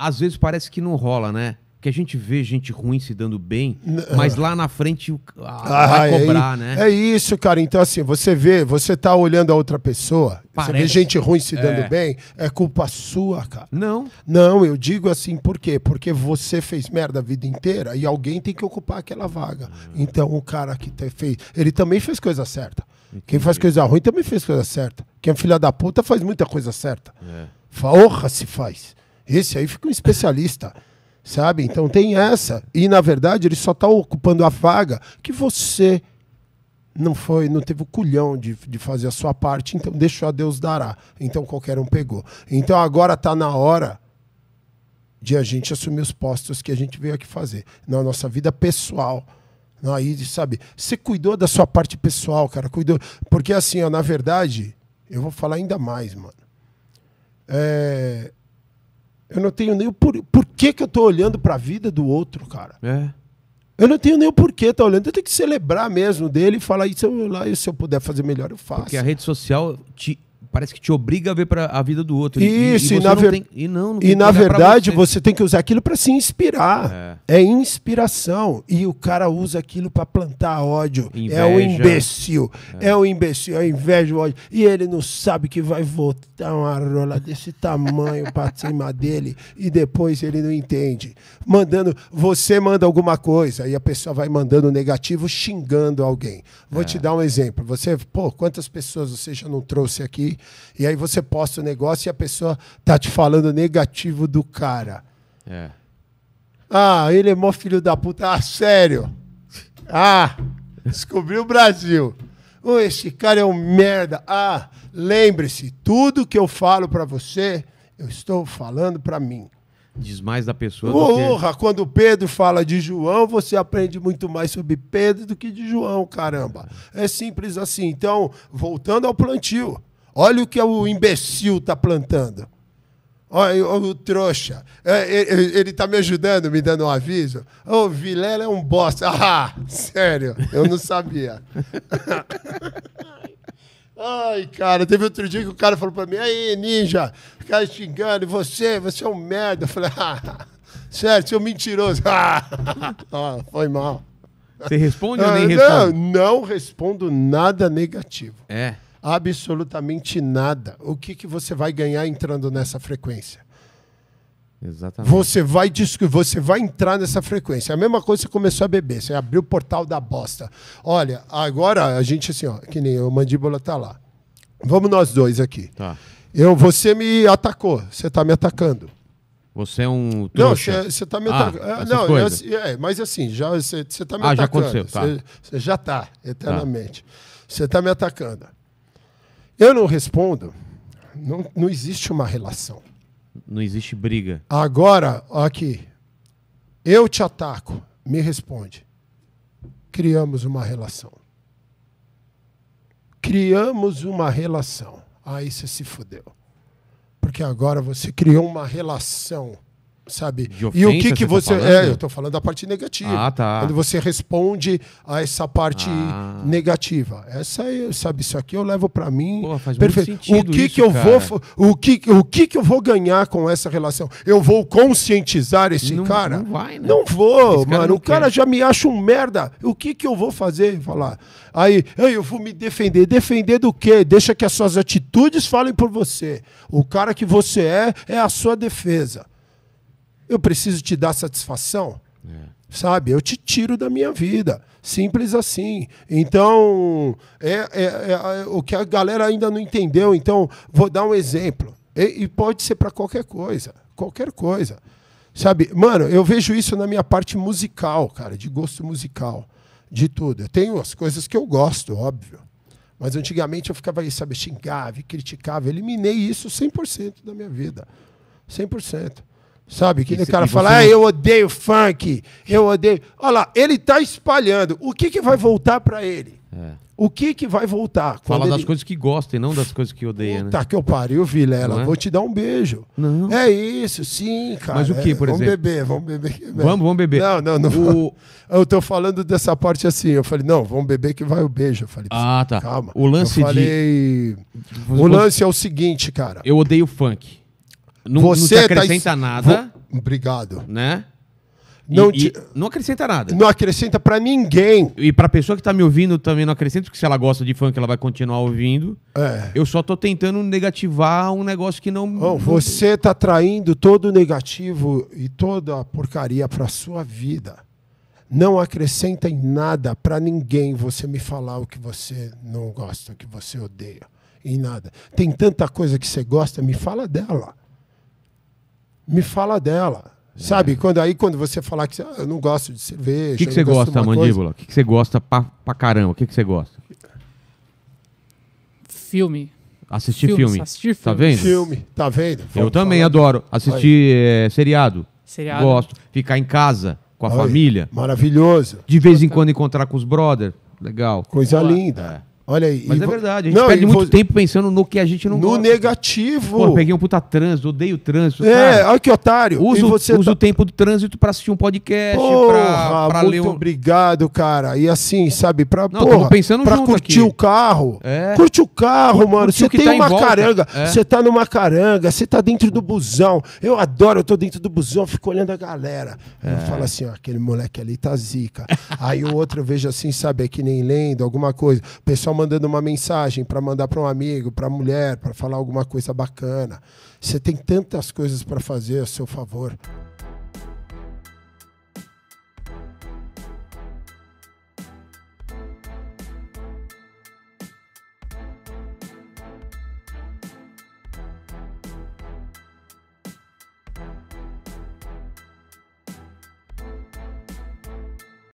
às vezes parece que não rola, né? que a gente vê gente ruim se dando bem, mas lá na frente ah, vai é cobrar, é, né? É isso, cara. Então, assim, você vê, você tá olhando a outra pessoa, Parece. você vê gente ruim se dando é. bem, é culpa sua, cara. Não. Não, eu digo assim, por quê? Porque você fez merda a vida inteira e alguém tem que ocupar aquela vaga. É. Então, o cara que fez, ele também fez coisa certa. Entendi. Quem faz coisa ruim também fez coisa certa. Quem é filha da puta faz muita coisa certa. É. Forra se faz. Esse aí fica um especialista. Sabe? Então tem essa. E na verdade ele só está ocupando a vaga que você não foi, não teve o culhão de, de fazer a sua parte, então deixou a Deus dará. Então qualquer um pegou. Então agora está na hora de a gente assumir os postos que a gente veio aqui fazer na nossa vida pessoal. Aí, sabe, você cuidou da sua parte pessoal, cara, cuidou. Porque assim, ó, na verdade, eu vou falar ainda mais, mano. É, eu não tenho nem o por... porquê que eu tô olhando para a vida do outro, cara. É. Eu não tenho nem o porquê tá olhando. Eu tenho que celebrar mesmo dele e falar, isso eu, lá, se eu puder fazer melhor, eu faço. Porque a rede social te parece que te obriga a ver para a vida do outro. Isso, e, e, e na, e não, não e na verdade você. você. tem que usar aquilo para se inspirar. É. é. inspiração. E o cara usa aquilo para plantar ódio. Inveja. É um imbecil. É. é um imbecil, é inveja, ódio. E ele não sabe que vai voltar uma rola desse tamanho para cima dele e depois ele não entende. Mandando, você manda alguma coisa e a pessoa vai mandando negativo xingando alguém. Vou é. te dar um exemplo. Você, pô, quantas pessoas você já não trouxe aqui? E aí você posta o negócio e a pessoa tá te falando negativo do cara. É. Ah, ele é mó filho da puta. Ah, sério? Ah, descobriu o Brasil. Oh, esse cara é um merda. Ah, lembre-se, tudo que eu falo para você, eu estou falando para mim. Diz mais da pessoa. Porra, que... quando Pedro fala de João, você aprende muito mais sobre Pedro do que de João, caramba. É simples assim. Então, voltando ao plantio. Olha o que o imbecil está plantando. Olha o trouxa. É, é, é, ele está me ajudando, me dando um aviso. Ô, oh, Vilela é um bosta. Ah, sério, eu não sabia. Ai, cara, teve outro dia que o cara falou para mim, aí, ninja, cara xingando, e você, você é um merda. Eu falei, ah, certo, seu mentiroso. Ah, foi mal. Você responde ah, ou nem responde? Não, não respondo nada negativo. É absolutamente nada. O que, que você vai ganhar entrando nessa frequência? Exatamente. Você vai, você vai entrar nessa frequência. É a mesma coisa que você começou a beber. Você abriu o portal da bosta. Olha, agora a gente assim, ó, que nem o mandíbula tá lá. Vamos nós dois aqui. Tá. Eu, você me atacou. Você tá me atacando. Você é um. Trouxa. Não, você tá me ah, atacando. Ah, não, eu, assim, é, mas assim, já você tá me ah, atacando. Já aconteceu, tá. Você já tá, tá. eternamente. Você está tá me atacando. Eu não respondo. Não, não existe uma relação. Não existe briga. Agora, aqui. Eu te ataco. Me responde. Criamos uma relação. Criamos uma relação. Aí você se fudeu. Porque agora você criou uma relação sabe? e o que que você, tá é, eu estou falando da parte negativa. Ah, tá. Quando você responde a essa parte ah. negativa. Essa é, sabe, isso aqui eu levo para mim. Pô, perfeito. o que isso, que eu cara. vou o que o que que eu vou ganhar com essa relação? Eu vou conscientizar esse não, cara? Não vai, né? Não vou, cara mano. Não o cara quer. já me acha um merda. O que que eu vou fazer? Falar. Aí, eu vou me defender. Defender do quê? Deixa que as suas atitudes falem por você. O cara que você é é a sua defesa eu preciso te dar satisfação. É. Sabe? Eu te tiro da minha vida. Simples assim. Então, é, é, é, é o que a galera ainda não entendeu. Então, vou dar um exemplo. E, e pode ser para qualquer coisa. Qualquer coisa. Sabe? Mano, eu vejo isso na minha parte musical, cara, de gosto musical. De tudo. Eu tenho as coisas que eu gosto, óbvio. Mas antigamente eu ficava aí, sabe, xingava, criticava. eliminei isso 100% da minha vida. 100%. Sabe? Que o cara fala, ah, eu odeio funk, eu odeio. Olha lá, ele está espalhando. O que, que vai voltar para ele? É. O que, que vai voltar? Fala ele... das coisas que gosta e não das coisas que odeia. Né? Puta né? que eu pariu, Vilela. É? Vou te dar um beijo. Não. É isso, sim, cara. Mas o que, por é, exemplo? Vamos beber, vamos beber. Vamos, vamos beber. Não, não, não. O... Eu tô falando dessa parte assim. Eu falei, não, vamos beber que vai o beijo. Eu falei, ah, tá. Calma. O lance eu falei... de. O lance é o seguinte, cara. Eu odeio funk. Não, você não te tá acrescenta tá nada. Obrigado. Né? Não, e, te... e não acrescenta nada. Não acrescenta para ninguém. E pra pessoa que tá me ouvindo também não acrescenta, porque se ela gosta de funk, ela vai continuar ouvindo. É. Eu só tô tentando negativar um negócio que não. você tá traindo todo o negativo e toda a porcaria pra sua vida. Não acrescenta em nada para ninguém você me falar o que você não gosta, o que você odeia. Em nada. Tem tanta coisa que você gosta, me fala dela me fala dela. É. Sabe? Quando, aí quando você falar que ah, eu não gosto de cerveja. O que, que você gosta, mandíbula? O que, que você gosta pra, pra caramba? O que, que você gosta? Filme. Assistir filme. Assistir filme. Tá vendo? Filme, tá vendo? eu também falar. adoro. Assistir é, seriado. Seriado. Gosto. Ficar em casa com a Aí. família. Maravilhoso. De vez em quando encontrar com os brother. Legal. Coisa Olá. linda. É. Olha aí. Mas e é verdade, a gente não, perde muito vo... tempo pensando no que a gente não no gosta. No negativo. Pô, peguei um puta trânsito, odeio trânsito. É, cara. olha que otário. Uso, uso tá... o tempo do trânsito para assistir um podcast, porra, pra, pra muito ler um... obrigado, cara. E assim, sabe, pra, não, porra, pensando pra curtir aqui. o carro. É. Curte o carro, mano. Você tem tá uma caranga, é. você é. tá numa caranga, você tá dentro do busão. Eu adoro, eu tô dentro do busão, fico olhando a galera. É. Eu falo assim, ó, aquele moleque ali tá zica. Aí o outro eu vejo assim, sabe, é que nem lendo, alguma coisa. O pessoal mandando uma mensagem para mandar para um amigo, para a mulher, para falar alguma coisa bacana. Você tem tantas coisas para fazer a seu favor.